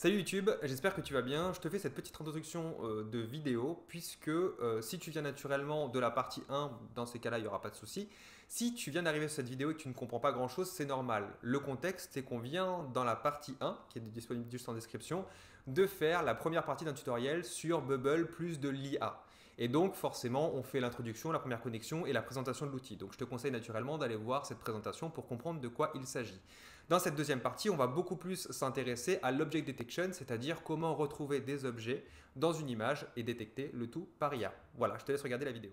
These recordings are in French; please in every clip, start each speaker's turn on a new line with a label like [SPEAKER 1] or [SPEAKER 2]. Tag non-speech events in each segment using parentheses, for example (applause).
[SPEAKER 1] Salut YouTube, j'espère que tu vas bien. Je te fais cette petite introduction euh, de vidéo puisque euh, si tu viens naturellement de la partie 1, dans ces cas-là, il n'y aura pas de souci. Si tu viens d'arriver sur cette vidéo et que tu ne comprends pas grand-chose, c'est normal. Le contexte, c'est qu'on vient dans la partie 1, qui est disponible juste en description, de faire la première partie d'un tutoriel sur Bubble plus de l'IA. Et donc, forcément, on fait l'introduction, la première connexion et la présentation de l'outil. Donc, je te conseille naturellement d'aller voir cette présentation pour comprendre de quoi il s'agit. Dans cette deuxième partie, on va beaucoup plus s'intéresser à l'object detection, c'est-à-dire comment retrouver des objets dans une image et détecter le tout par IA. Voilà, je te laisse regarder la vidéo.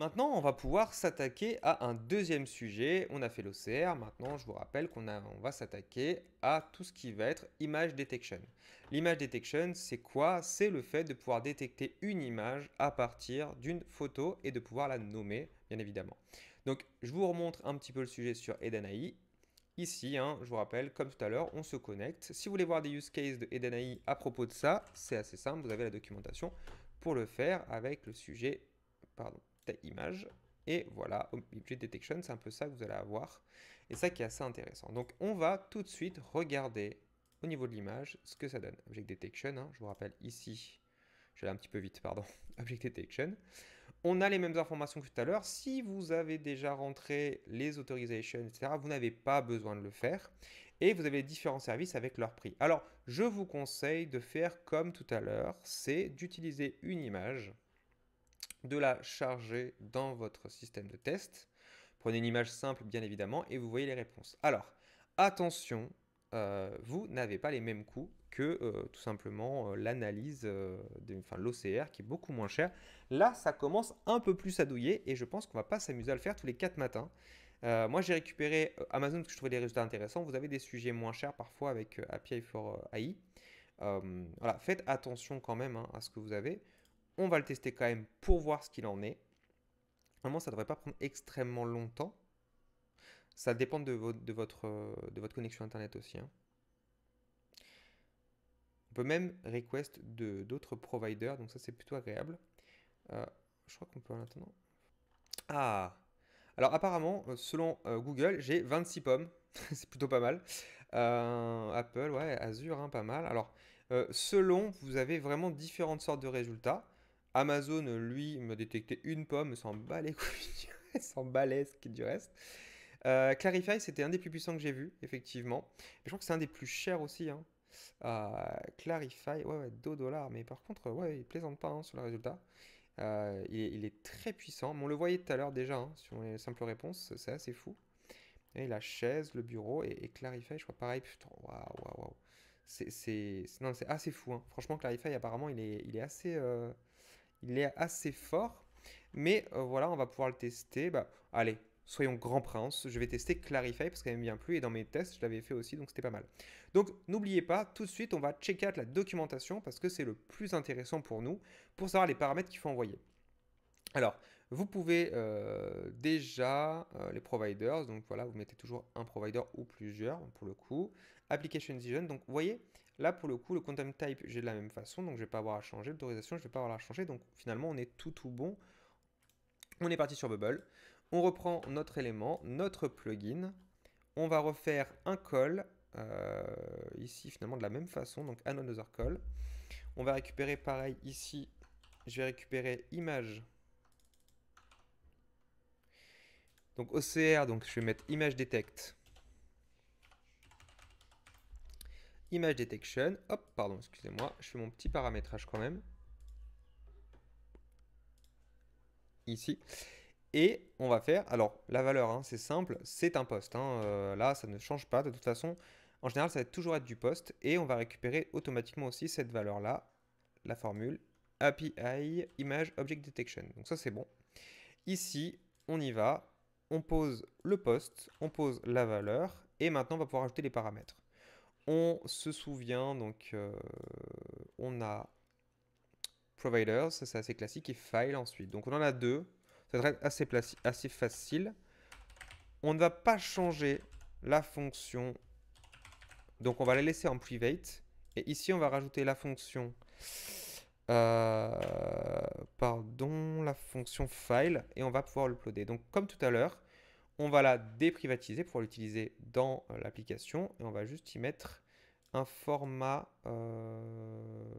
[SPEAKER 1] Maintenant, on va pouvoir s'attaquer à un deuxième sujet. On a fait l'OCR, maintenant je vous rappelle qu'on va s'attaquer à tout ce qui va être image detection. L'image detection, c'est quoi C'est le fait de pouvoir détecter une image à partir d'une photo et de pouvoir la nommer, bien évidemment. Donc, je vous remontre un petit peu le sujet sur EdenAI. Ici, hein, je vous rappelle, comme tout à l'heure, on se connecte. Si vous voulez voir des use cases de EdenAI à propos de ça, c'est assez simple, vous avez la documentation pour le faire avec le sujet... Pardon image. Et voilà, Object Detection, c'est un peu ça que vous allez avoir. Et ça qui est assez intéressant. Donc on va tout de suite regarder au niveau de l'image ce que ça donne. Object Detection, hein, je vous rappelle ici, je vais un petit peu vite, pardon, (laughs) Object Detection. On a les mêmes informations que tout à l'heure. Si vous avez déjà rentré les autorisations etc., vous n'avez pas besoin de le faire. Et vous avez différents services avec leur prix. Alors, je vous conseille de faire comme tout à l'heure, c'est d'utiliser une image de la charger dans votre système de test. Prenez une image simple, bien évidemment, et vous voyez les réponses. Alors, attention, euh, vous n'avez pas les mêmes coûts que euh, tout simplement euh, l'analyse, enfin l'OCR qui est beaucoup moins cher. Là, ça commence un peu plus à douiller et je pense qu'on va pas s'amuser à le faire tous les 4 matins. moi, j'ai récupéré Amazon parce que je trouvais les résultats intéressants. Vous avez des sujets moins chers parfois avec API for AI. voilà, faites attention quand même hein, à ce que vous avez. On va le tester quand même pour voir ce qu'il en est. Normalement, ça ne devrait pas prendre extrêmement longtemps. Ça dépend de, votre, de votre, connexion Internet aussi. Hein. On peut même request d'autres providers, donc ça c'est plutôt agréable. Euh, je crois qu'on peut en attendant. Ah Alors apparemment, euh, selon euh, Google, j'ai 26 pommes. (laughs) c'est plutôt pas mal. Apple, ouais, Azure, hein, pas mal. Alors, selon, vous avez vraiment différentes sortes de résultats. Amazon, lui, me détectait une pomme, sans bat les couilles, du reste. Euh, Clarify, c'était un des plus puissants que j'ai vu, effectivement. je crois que c'est un des plus chers aussi. Hein. Euh, Clarify, ouais, ouais, 2 dollars, mais par contre, ouais, il plaisante pas hein, sur le résultat. Euh, il, est, très puissant, on le voyait tout à l'heure déjà hein, sur les simples réponses, c'est assez fou. Et la chaise, le bureau et, Clarify, je crois pareil, putain, waouh, waouh, waouh. C'est assez fou, hein. franchement, Clarify, apparemment, il est, assez. Il est assez fort. Mais euh, voilà, on va pouvoir le tester. Bah, allez, soyons grand prince. Je vais tester Clarify parce qu'elle n'aime bien plus. Et dans mes tests, je l'avais fait aussi, donc c'était pas mal. Donc n'oubliez pas, tout de suite, on va checker la documentation parce que c'est le plus intéressant pour nous pour savoir les paramètres qu'il faut envoyer. Alors, vous pouvez euh, déjà euh, les providers, donc voilà, vous mettez toujours un provider ou plusieurs pour le coup. Application Vision, donc vous voyez, Là, pour le coup, le content type, j'ai de la même façon, donc je ne vais pas avoir à changer. L'autorisation, je ne vais pas avoir à changer. Donc finalement, on est tout tout bon. On est parti sur Bubble. On reprend notre élément, notre plugin. On va refaire un call. Euh, ici, finalement, de la même façon, donc un another call. On va récupérer pareil ici. Je vais récupérer image. Donc OCR, donc je vais mettre image detect. Image Detection. Hop, pardon, excusez-moi. Je fais mon petit paramétrage quand même. Ici. Et on va faire, alors la valeur, hein, c'est simple, c'est un poste. Hein, euh, là, ça ne change pas. De toute façon, en général, ça va toujours être du poste. Et on va récupérer automatiquement aussi cette valeur-là, la formule API Image Object Detection. Donc ça, c'est bon. Ici, on y va. On pose le poste, on pose la valeur. Et maintenant, on va pouvoir ajouter les paramètres on se souvient, donc euh, on a providers, c'est assez classique, et file ensuite. Donc on en a deux, ça devrait être assez, facile. On ne va pas changer la fonction, donc on va la laisser en private. Et ici on va rajouter la fonction, euh, pardon, la fonction file, et on va pouvoir l'uploader. Donc comme tout à l'heure, on va la déprivatiser pour l'utiliser dans euh, l'application et on va juste y mettre un format, euh,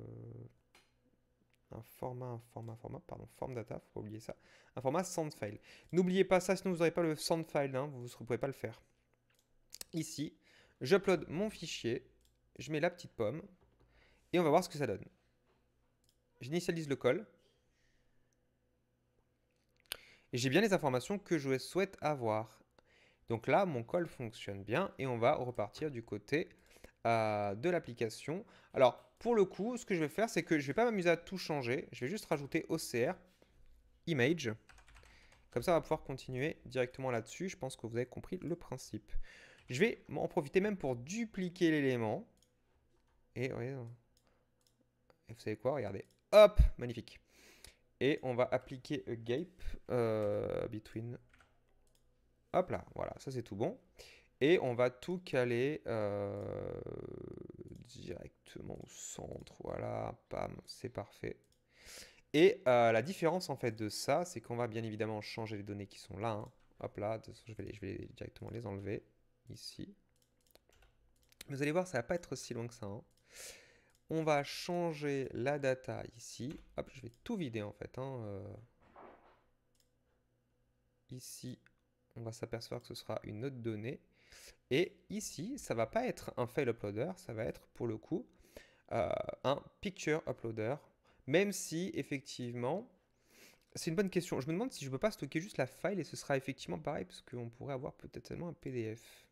[SPEAKER 1] un format, un format, format, pardon, form data, faut oublier ça, un format Sandfile. N'oubliez pas ça, sinon vous n'aurez pas le Sandfile, hein, vous ne pouvez pas le faire. Ici, j'upload mon fichier, je mets la petite pomme et on va voir ce que ça donne. J'initialise le call et j'ai bien les informations que je souhaite avoir. Donc là, mon call fonctionne bien et on va repartir du côté euh, de l'application. Alors, pour le coup, ce que je vais faire, c'est que je ne vais pas m'amuser à tout changer. Je vais juste rajouter OCR, Image. Comme ça, on va pouvoir continuer directement là-dessus. Je pense que vous avez compris le principe. Je vais en profiter même pour dupliquer l'élément. et euh, vous savez quoi Regardez. Hop Magnifique et on va appliquer a gap euh, between. Hop là, voilà, ça c'est tout bon. Et on va tout caler euh, directement au centre. Voilà, c'est parfait. Et euh, la différence en fait de ça, c'est qu'on va bien évidemment changer les données qui sont là. Hein. Hop là, je vais, directement les enlever ici. Vous allez voir, ça va pas être si loin que ça. Hein. On va changer la data ici. je vais tout vider en fait. Hein, euh. Ici, on va s'apercevoir que ce sera une autre donnée. Et ici, ça va pas être un file uploader, ça va être pour le coup euh, un picture uploader. Même si effectivement, c'est une bonne question. Je me demande si je ne peux pas stocker juste la file et ce sera effectivement pareil parce qu'on pourrait avoir peut-être seulement un PDF.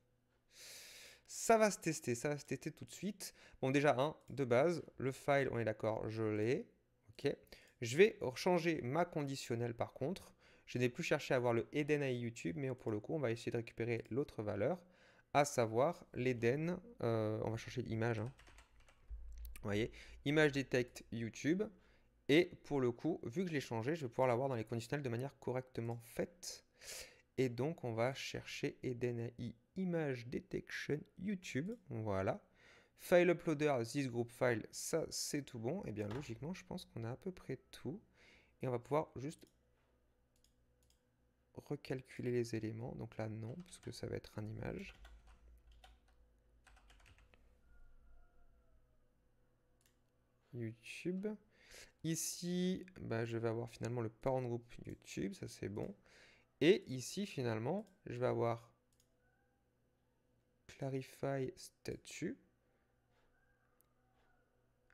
[SPEAKER 1] Ça va se tester, ça va se tester tout de suite. Bon, déjà, un de base, le file, on est d'accord, je l'ai. OK. Je vais changer ma conditionnelle par contre. Je n'ai plus cherché à avoir le Eden à YouTube, mais pour le coup, on va essayer de récupérer l'autre valeur, à savoir l'Eden. Euh, on va chercher l'image. Hein. Vous voyez, image detect YouTube. Et pour le coup, vu que je l'ai changé, je vais pouvoir l'avoir dans les conditionnels de manière correctement faite. Et donc, on va chercher Eden AI Image Detection YouTube. Voilà. File Uploader, This Group File, ça c'est tout bon. Et eh bien logiquement, je pense qu'on a à peu près tout. Et on va pouvoir juste recalculer les éléments. Donc là, non, parce que ça va être un image. YouTube. Ici, bah, je vais avoir finalement le parent group YouTube, ça c'est bon. Et ici, finalement, je vais avoir clarify statut.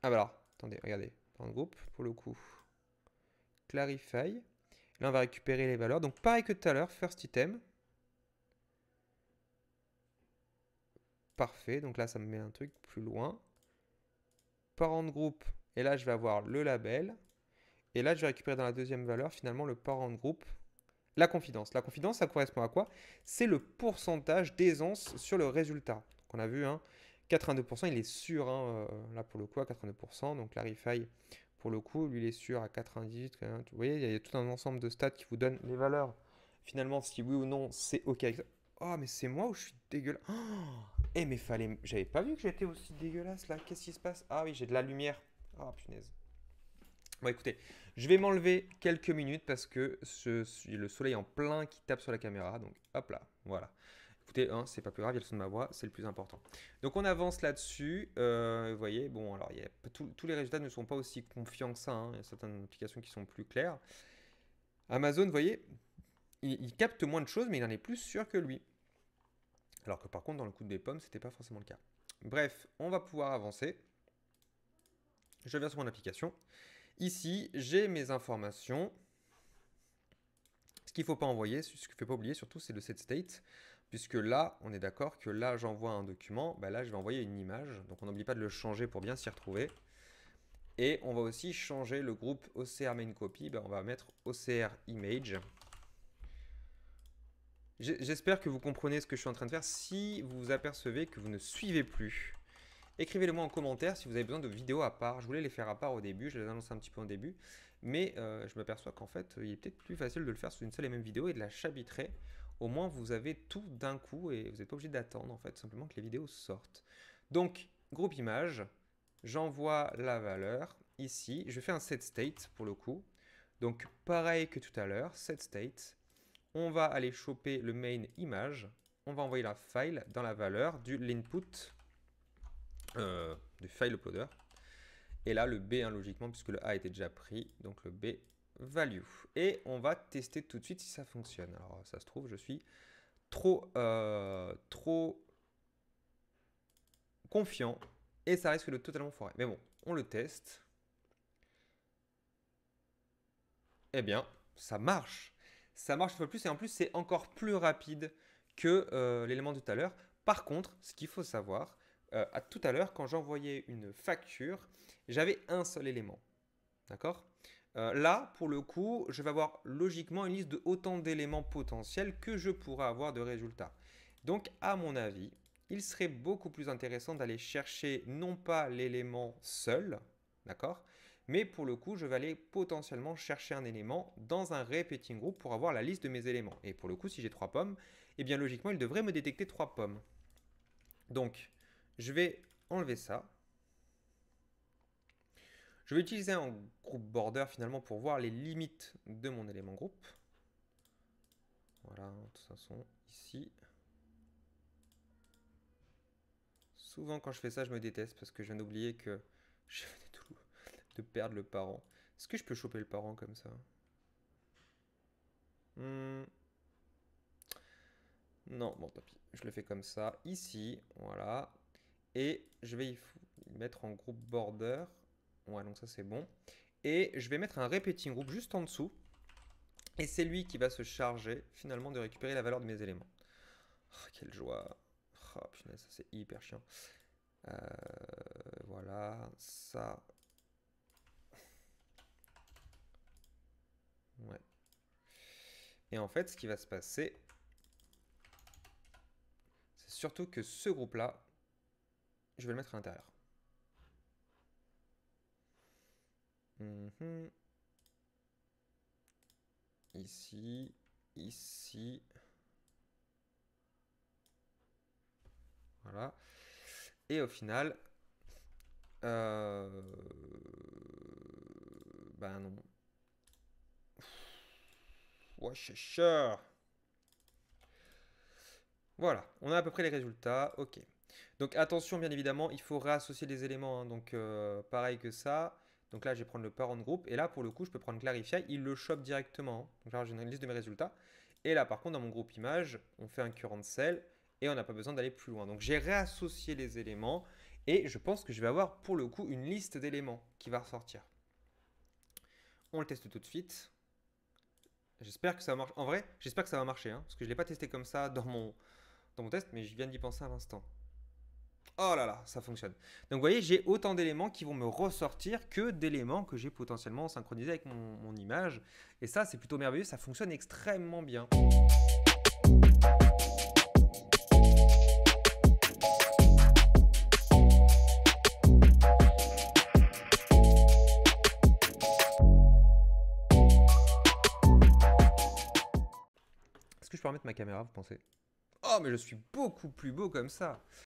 [SPEAKER 1] Ah bah alors, attendez, regardez, parent group groupe, pour le coup, clarify. Là, on va récupérer les valeurs. Donc, pareil que tout à l'heure, first item. Parfait. Donc là, ça me met un truc plus loin. Parent group. Et là, je vais avoir le label. Et là, je vais récupérer dans la deuxième valeur, finalement, le parent group. La confidence. La confidence, ça correspond à quoi C'est le pourcentage d'aisance sur le résultat. Qu'on a vu, 82%, hein, il est sûr, hein, euh, là pour le coup, à 82%. Donc Larify, pour le coup, lui, il est sûr à 98. vous voyez, il y a tout un ensemble de stats qui vous donnent les valeurs. Finalement, si oui ou non, c'est OK Ah Oh, mais c'est moi ou je suis dégueulasse. Oh eh, mais fallait. J'avais pas vu que j'étais aussi dégueulasse là. Qu'est-ce qui se passe Ah oui, j'ai de la lumière. Ah, oh, punaise. Bon, écoutez, je vais m'enlever quelques minutes parce que le soleil en plein qui tape sur la caméra. Donc hop là, voilà. Écoutez, hein, c'est pas plus grave, il y a le son de ma voix, c'est le plus important. Donc on avance là-dessus. Euh, vous voyez, bon, alors tous les résultats ne sont pas aussi confiants que ça. Hein. Il y a certaines applications qui sont plus claires. Amazon, vous voyez, il, capte moins de choses, mais il en est plus sûr que lui. Alors que par contre, dans le coup des pommes, n'était pas forcément le cas. Bref, on va pouvoir avancer. Je viens sur mon application. Ici, j'ai mes informations. Ce qu'il ne faut pas envoyer, ce qu'il ne faut pas oublier surtout, c'est le set state, puisque là, on est d'accord que là, j'envoie un document, bah là, je vais envoyer une image. Donc, on n'oublie pas de le changer pour bien s'y retrouver. Et on va aussi changer le groupe OCR main copy. Bah, on va mettre OCR image. J'espère que vous comprenez ce que je suis en train de faire. Si vous vous apercevez que vous ne suivez plus, Écrivez-le moi en commentaire si vous avez besoin de vidéos à part. Je voulais les faire à part au début, je les annonce un petit peu en début, mais euh, je m'aperçois qu'en fait, il est peut-être plus facile de le faire sous une seule et même vidéo et de la chabitrer. Au moins, vous avez tout d'un coup et vous n'êtes pas obligé d'attendre, en fait, simplement que les vidéos sortent. Donc, groupe image, j'envoie la valeur ici. Je fais un set state pour le coup. Donc, pareil que tout à l'heure, set state. On va aller choper le main image. On va envoyer la file dans la valeur du l'input euh, du file uploader. Et là, le B, hein, logiquement, puisque le A était déjà pris, donc le B value. Et on va tester tout de suite si ça fonctionne. Alors, ça se trouve, je suis trop, euh, trop confiant et ça risque de totalement foirer. Mais bon, on le teste. Eh bien, ça marche. Ça marche un peu plus et en plus, c'est encore plus rapide que euh, l'élément de tout à l'heure. Par contre, ce qu'il faut savoir, euh, à tout à l'heure, quand j'envoyais une facture, j'avais un seul élément. D'accord euh, Là, pour le coup, je vais avoir logiquement une liste de autant d'éléments potentiels que je pourrais avoir de résultats. Donc, à mon avis, il serait beaucoup plus intéressant d'aller chercher non pas l'élément seul, d'accord Mais pour le coup, je vais aller potentiellement chercher un élément dans un repeating group pour avoir la liste de mes éléments. Et pour le coup, si j'ai trois pommes, eh bien logiquement, il devrait me détecter trois pommes. Donc, je vais enlever ça. Je vais utiliser un groupe border finalement pour voir les limites de mon élément groupe. Voilà, de toute façon, ici. Souvent quand je fais ça, je me déteste parce que je viens d'oublier que (laughs) je venais de perdre le parent. Est-ce que je peux choper le parent comme ça hmm. Non, bon tant Je le fais comme ça. Ici, voilà. Et je vais y mettre en groupe border. Ouais, donc ça c'est bon. Et je vais mettre un repeating group juste en dessous. Et c'est lui qui va se charger finalement de récupérer la valeur de mes éléments. Ah, quelle joie. Oh ça c'est hyper chiant. Euh, voilà, ça. Ouais. Et en fait, ce qui va se passer, c'est surtout que ce groupe-là je vais le mettre à l'intérieur. Mhm. Ici, ici. Voilà. Et au final, euh... ben non. Voilà, on a à peu près les résultats. Ok. Donc attention, bien évidemment, il faut réassocier les éléments. Hein. Donc euh, pareil que ça. Donc là, je vais prendre le parent group. Et là, pour le coup, je peux prendre clarifier. Il le chope directement. Hein. Donc là, j'ai une liste de mes résultats. Et là, par contre, dans mon groupe image, on fait un current cell et on n'a pas besoin d'aller plus loin. Donc j'ai réassocié les éléments et je pense que je vais avoir pour le coup une liste d'éléments qui va ressortir. On le teste tout de suite. J'espère que ça marche. En vrai, j'espère que ça va marcher, hein, parce que je ne l'ai pas testé comme ça dans mon, dans mon test, mais je viens d'y penser à l'instant. Oh là là, ça fonctionne. Donc vous voyez, j'ai autant d'éléments qui vont me ressortir que d'éléments que j'ai potentiellement synchronisés avec mon, image. Et ça, c'est plutôt merveilleux, ça fonctionne extrêmement bien. Est-ce que je peux remettre ma caméra, vous pensez Oh, mais je suis beaucoup plus beau comme ça.